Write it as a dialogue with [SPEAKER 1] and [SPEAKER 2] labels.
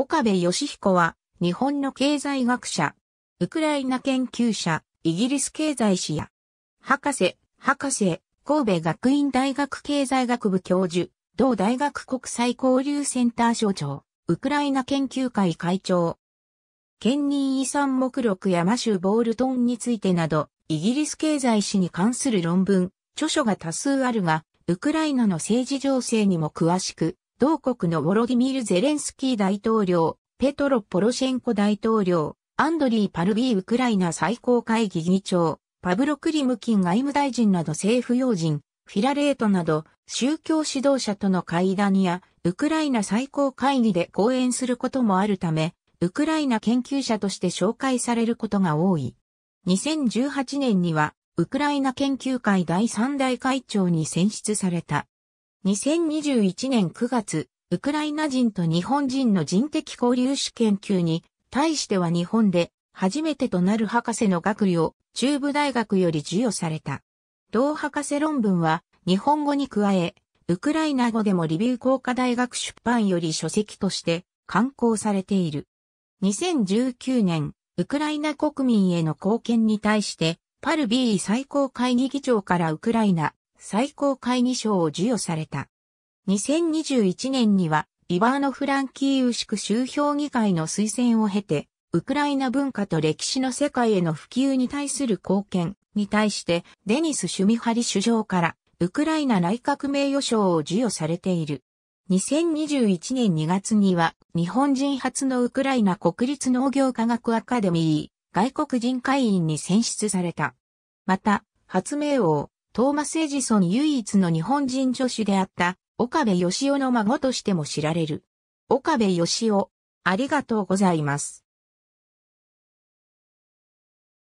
[SPEAKER 1] 岡部義彦は、
[SPEAKER 2] 日本の経済学者、ウクライナ研究者、イギリス経済史や、博士、博士、神戸学院大学経済学部教授、同大学国際交流センター所長、ウクライナ研究会会長、県任遺産目録やマシュ・ボールトンについてなど、イギリス経済史に関する論文、著書が多数あるが、ウクライナの政治情勢にも詳しく、同国のウォロディミール・ゼレンスキー大統領、ペトロ・ポロシェンコ大統領、アンドリー・パルビー・ウクライナ最高会議議長、パブロ・クリムキン外務大臣など政府要人、フィラレートなど宗教指導者との会談やウクライナ最高会議で講演することもあるため、ウクライナ研究者として紹介されることが多い。2018年にはウクライナ研究会第3代会長に選出された。2021年9月、ウクライナ人と日本人の人的交流史研究に、対しては日本で初めてとなる博士の学位を中部大学より授与された。同博士論文は日本語に加え、ウクライナ語でもリビュー工科大学出版より書籍として刊行されている。2019年、ウクライナ国民への貢献に対して、パルビー最高会議議長からウクライナ最高会議賞を授与された。2021年には、イバーノ・フランキーウシク州評議会の推薦を経て、ウクライナ文化と歴史の世界への普及に対する貢献に対して、デニス・シュミハリ首相から、ウクライナ内閣名誉賞を授与されている。2021年2月には、日本人初のウクライナ国立農業科学アカデミー、外国人会員に選出された。また、発明王、トーマス・エジソン唯一の日本人助手であった岡部義夫の孫としても知られる。岡部義夫、ありがとうございま
[SPEAKER 1] す。